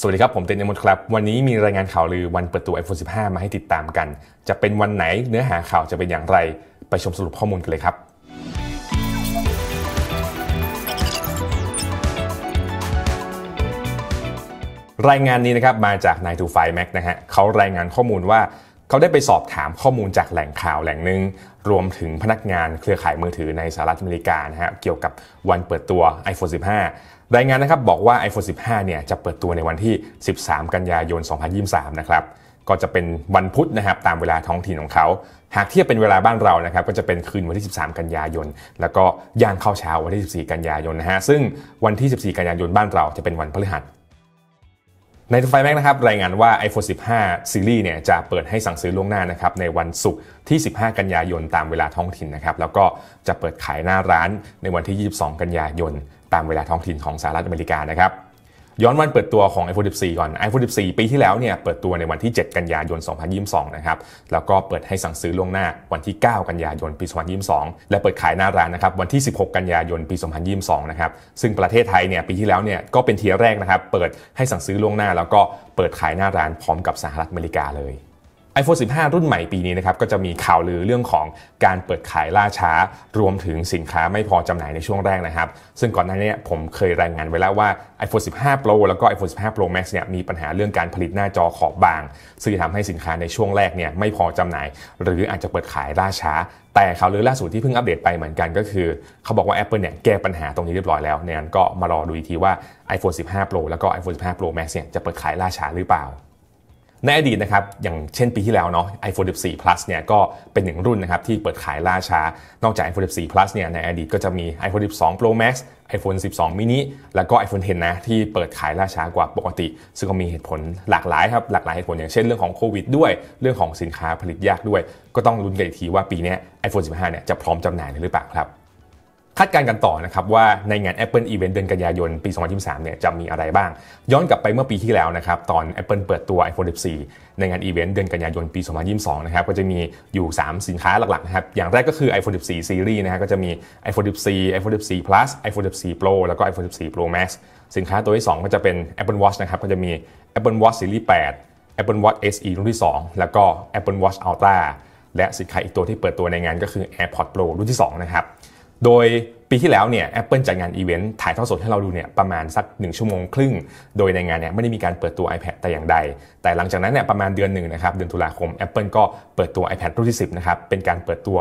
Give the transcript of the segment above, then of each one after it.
สวัสดีครับ ผมเต็นยมดครับ วันนี้มีรายงานข่าวลือวันเปิดตัว iPhone 15 มาให้ติดตามกัน จะเป็นวันไหนเนื้อหาข่าวจะเป็นอย่างไร ไปชมสรุปข้อมูลกันเลยครับ รายงานนี้นะครับมาจากนายทูไฟแม็กนะฮะเขารายงานข้อมูลว่าเขาได้ไปสอบถามข้อมูลจากแหล่งข่าวแหล่งหนึ่งรวมถึงพนักงานเครือข่ายมือถือในสหรัฐอเมริกานะฮะเกี่ยวกับวันเปิดตัว iPhone 15รายงานนะครับบอกว่า iPhone 15 เนี่ยจะเปิดตัวในวันที่ 13 กันยายน 2023 นะครับ ก็จะเป็นวันพุธนะครับตามเวลาท้องถิ่นของเขา หากเทียบเป็นเวลาบ้านเรานะครับก็จะเป็นคืนวันที่ 13 กันยายน แล้วก็ย่างเข้าเช้าวันที่ 14 กันยายนนะฮะ ซึ่งวันที่ 14 กันยายนบ้านเราจะเป็นวันพฤหัส ในไฟแม็กนะครับรายงานว่า iPhone 15ซีรีส์เนี่ยจะเปิดให้สั่งซื้อล่วงหน้านะครับในวันศุกร์ที่ 15 กันยายนตามเวลาท้องถิ่นนะครับ แล้วก็จะเปิดขายหน้าร้านในวันที่ 22 กันยายนตามเวลาท้องถิ่นของสหรัฐอเมริกานะครับย้อนวันเปิดตัวของ iPhone 14ก่อน iPhone 14ปีที่แล้วเนี่ยเปิดตัวในวันที่ 7 กันยายน2022นะครับแล้วก็เปิดให้สั่งซื้อล่วงหน้าวันที่ 9กันยายนปี2022และเปิดขายหน้าร้านนะครับวันที่ 16 กันยายนปี 2022นะครับซึ่งประเทศไทยเนี่ยปีที่แล้วเนี่ยก็เป็นเทียแรกนะครับเปิดให้สั่งซื้อล่วงหน้าแล้วก็เปิดขายหน้าร้านพร้อมกับสหรัฐอเมริกาเลย iPhone 15 รุ่นใหม่ปีนี้นะครับก็จะมีข่าวลือเรื่องของการเปิดขายล่าช้า รวมถึงสินค้าไม่พอจำหน่ายในช่วงแรกนะครับ ซึ่งก่อนหน้านี้ผมเคยรายงานไว้แล้วว่า iPhone 15 Pro แล้วก็ iPhone 15 Pro Max เนี่ยมีปัญหาเรื่องการผลิตหน้าจอขอบบางซึ่งทำให้สินค้าในช่วงแรกเนี่ยไม่พอจำหน่ายหรืออาจจะเปิดขายล่าช้า แต่ข่าวลือล่าสุดที่เพิ่งอัปเดตไปเหมือนกัน ก็คือ เขาบอกว่า Apple เนี่ยแก้ปัญหาตรงนี้เรียบร้อยแล้วเนี่ยก็มารอดูอีกทีว่า iPhone 15 Pro แล้วก็ iPhone 15 Pro Max เนี่ยจะเปิดขายล่าช้าหรือเปล่าในอดีตนะครับอย่างเช่นปีที่แล้วเนาะ iPhone 14 plus เนี่ยก็เป็นหนึ่งรุ่นนะครับที่เปิดขายล่าช้านอกจาก iPhone 14 plus เนี่ยในอดีตก็จะมี iPhone 12 Pro Max iPhone 12 mini แล้วก็ iPhone 10นะที่เปิดขายล่าช้ากว่าปกติซึ่งก็มีเหตุผลหลากหลายครับหลากหลายเหตุผลอย่างเช่นเรื่องของโควิดด้วยเรื่องของสินค้าผลิตยากด้วย ก็ต้องลุ้นกันอีกทีว่าปีนี้ iPhone 15 เนี่ยจะพร้อมจำหน่ายหรือเปล่าครับคาดการณ์กันต่อนะครับว่าในงาน Apple Event เดือนกันยายนปี 2023เนี่ยจะมีอะไรบ้าง ย้อนกลับไปเมื่อปีที่แล้วนะครับตอน Apple เปิดตัว iPhone 14 ในงานอีเวนต์เดือนกันยายนปี 2022นะครับก็จะมีอยู่ 3 สินค้าหลักๆนะครับอย่างแรกก็คือ iPhone 14 Series นะฮะก็จะมี iPhone 14 iPhone 14 Plus iPhone 14 Pro แล้วก็ iPhone 14 Pro Max สินค้าตัวที่ 2 ก็จะเป็น Apple Watch นะครับก็จะมี Apple Watch Series 8 Apple Watch SE รุ่นที่ 2 แล้วก็ Apple Watch Ultra และสินค้าอีกตัวที่เปิดตัวในงานก็คือ AirPods Pro รุ่นที่2นะครับโดยปีที่แล้วเนี่ยแอปเปิจัดงานอีเวนต์ถ่ายทอดสดให้เราดูเนี่ยประมาณสัก1ชั่วโมงครึ่งโดยในงานเนี่ยไม่ได้มีการเปิดตัว iPad แต่อย่างใด แต่หลังจากนั้นเนี่ยประมาณเดือนหนึ่งนะครับเดือนตุลาคม Apple ก็เปิดตัว iPad รุ่นที่ 10นะครับเป็นการเปิดตัว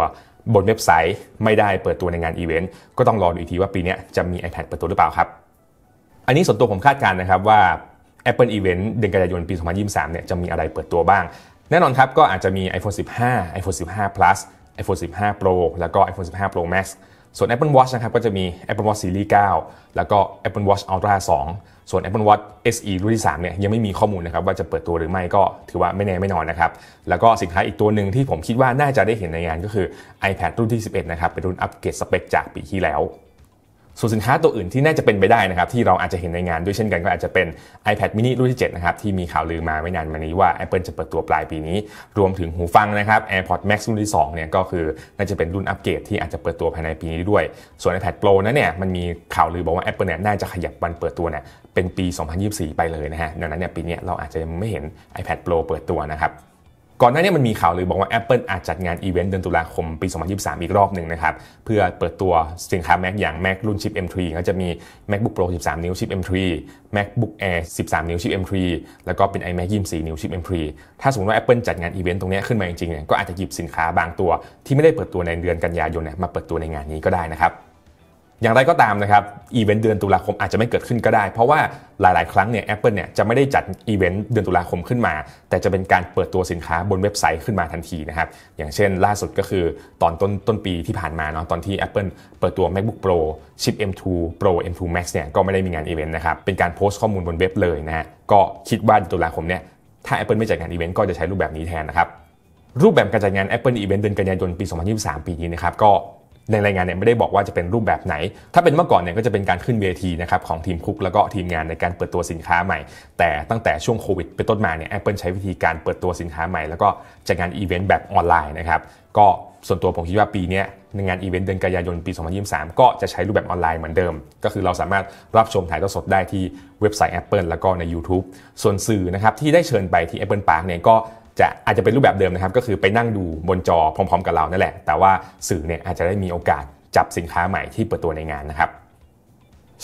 บนเว็บไซต์ ไม่ได้เปิดตัวในงานอีเวนต์ก็ต้องรอดูอีกทีว่าปีนี้จะมี iPad เปิดตัวหรือเปล่าครับอันนี้ส่วนตัวผมคาดการณ์นะครับว่า Apple Event เดือนกันยายนปี 2023 เนี่ยจะมีอะไรเปิดตัวบ้าง แน่นอนครับก็อาจจะมี iPhone 15 iPhone 15 plus iPhone 15 Pro แล้วก็ iPhone 15 Pro Max ส่วน Apple Watch นะครับก็จะมี Apple Watch Series 9 แล้วก็ Apple Watch Ultra 2 ส่วน Apple Watch SE รุ่นที่ 3 เนี่ยยังไม่มีข้อมูลนะครับว่าจะเปิดตัวหรือไม่ก็ถือว่าไม่แน่ไม่นอนนะครับแล้วก็สินค้าอีกตัวหนึ่งที่ผมคิดว่าน่าจะได้เห็นในงานก็คือ iPad รุ่นที่ 11 นะครับเป็นรุ่นอัปเกรดสเปคจากปีที่แล้วส่วนสินค้าตัวอื่นที่น่าจะเป็นไปได้นะครับที่เราอาจจะเห็นในงานด้วยเช่นกันก็อาจจะเป็น iPad mini รุ่นที่7นะครับที่มีข่าวลือมาไม่นานมานี้ว่า Apple จะเปิดตัวปลายปีนี้ รวมถึงหูฟังนะครับ AirPods Max รุ่นที่2เนี่ยก็คือน่าจะเป็นรุ่นอัปเกรดที่อาจจะเปิดตัวภายในปีนี้ด้วย ส่วน iPad Pro นั้นเนี่ยมันมีข่าวลือ บอกว่า Apple เนี่ยน่าจะขยับวันเปิดตัวเนี่ยเป็นปี 2024 ไปเลยนะฮะดังนั้นเนี่ยปีนี้เราอาจจะไม่เห็น iPad Pro เปิดตัวนะครับก่อนหน้านี้มันมีข่าวเลยบอกว่า Apple อาจจัดงานอีเวนต์เดือนตุลาคมปี 2023 อีกรอบหนึ่งนะครับเพื่อเปิดตัวสินค้า Mac อย่าง Mac รุ่นชิป M3 ก็จะมี MacBook Pro 13 นิ้วชิป M3 MacBook Air 13 นิ้วชิป M3 แล้วก็เป็น iMac 24 นิ้วชิป M3 ถ้าสมมติว่า Apple จัดงานอีเวนต์ตรงนี้ขึ้นมาจริงๆเนี่ยก็อาจจะหยิบสินค้าบางตัวที่ไม่ได้เปิดตัวในเดือนกันยายนเนี่ยมาเปิดตัวในงานนี้ก็ได้นะครับอย่างไรก็ตามนะครับอีเวนต์เดือนตุลาคมอาจจะไม่เกิดขึ้นก็ได้เพราะว่าหลายๆ ครั้งเนี่ยแอปเปิลเนี่ยจะไม่ได้จัดอีเวนต์เดือนตุลาคมขึ้นมา แต่จะเป็นการเปิดตัวสินค้าบนเว็บไซต์ขึ้นมาทันทีนะครับอย่างเช่นล่าสุดก็คือตอนต้นต้นปีที่ผ่านมาเนาะตอนที่ Apple เปิดตัว MacBook Pro ชิป M2 Pro M2 Max เนี่ยก็ไม่ได้มีงานอีเวนต์นะครับเป็นการโพสต์ข้อมูลบนเว็บเลยนะฮะก็คิดว่าตุลาคมเนี่ยถ้า Apple ไม่จัดงานอีเวนต์ก็จะใช้รูปแบบนี้แทนนะครับรูปแบบการจัดงาน Apple Event เดือนกันยายนปี 2023 ปีนี้นะครับก็ในรายงานเนี่ยไม่ได้บอกว่าจะเป็นรูปแบบไหน ถ้าเป็นเมื่อก่อนเนี่ยก็จะเป็นการขึ้นเวทีนะครับของทีมคุกแล้วก็ทีมงานในการเปิดตัวสินค้าใหม่ แต่ตั้งแต่ช่วงโควิดเป็นต้นมาเนี่ยแอปเปิลใช้วิธีการเปิดตัวสินค้าใหม่ แล้วก็จัดงานอีเวนต์แบบออนไลน์นะครับ ก็ส่วนตัวผมคิดว่าปีนี้ในงานอีเวนต์เดือนกันยายนปี 2023 ก็จะใช้รูปแบบออนไลน์เหมือนเดิม ก็คือเราสามารถรับชมถ่ายทอดสดได้ที่เว็บไซต์ Apple แล้วก็ใน YouTube ส่วนสื่อนะครับที่ได้เชิญไปที่ Apple Park เนี่ยก็จะอาจจะเป็นรูปแบบเดิมนะครับก็คือไปนั่งดูบนจอพร้อมๆกับเรานั่นแหละ แต่ว่าสื่อเนี่ยอาจจะได้มีโอกาสจับสินค้าใหม่ที่เปิดตัวในงานนะครับ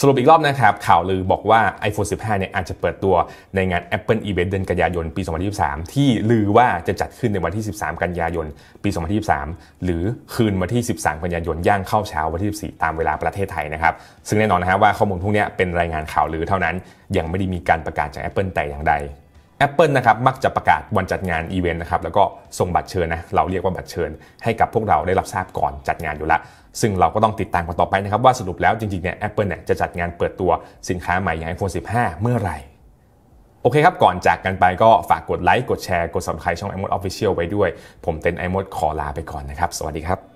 สรุปอีกรอบนะครับข่าวลือบอกว่า iPhone 15 เนี่ยอาจจะเปิดตัวในงาน Apple Event เดือนกันยายนปี2023 ที่ลือว่าจะจัดขึ้นในวันที่ 13 กันยายนปี 2023 หรือคืนวันที่ 13 กันยายนย่างเข้าเช้าวันที่ 14 ตามเวลาประเทศไทยนะครับซึ่งแน่นอนนะฮะว่าข้อมูลพวกนี้เป็นรายงานข่าวลือเท่านั้นยังไม่ได้มีการประกาศจาก Apple แต่อย่างใด Apple นะครับมักจะประกาศวันจัดงานอีเวนต์นะครับแล้วก็ส่งบัตรเชิญนะเราเรียกว่าบัตรเชิญให้กับพวกเราได้รับทราบก่อนจัดงานอยู่ละ ซึ่งเราก็ต้องติดตามกันต่อไปนะครับ ว่าสรุปแล้วจริงๆเนี่ยแอปเปิลเนี่ยจะจัดงานเปิดตัวสินค้าใหม่อย่าง iPhone 15 เมื่อไหร่ โอเคครับก่อนจากกันไปก็ฝากกดไลค์กดแชร์กดสมัคร r i b ช่อง iMode Official ไว้ด้วย ผมเต้น iMode ขอลาไปก่อนนะครับสวัสดีครับ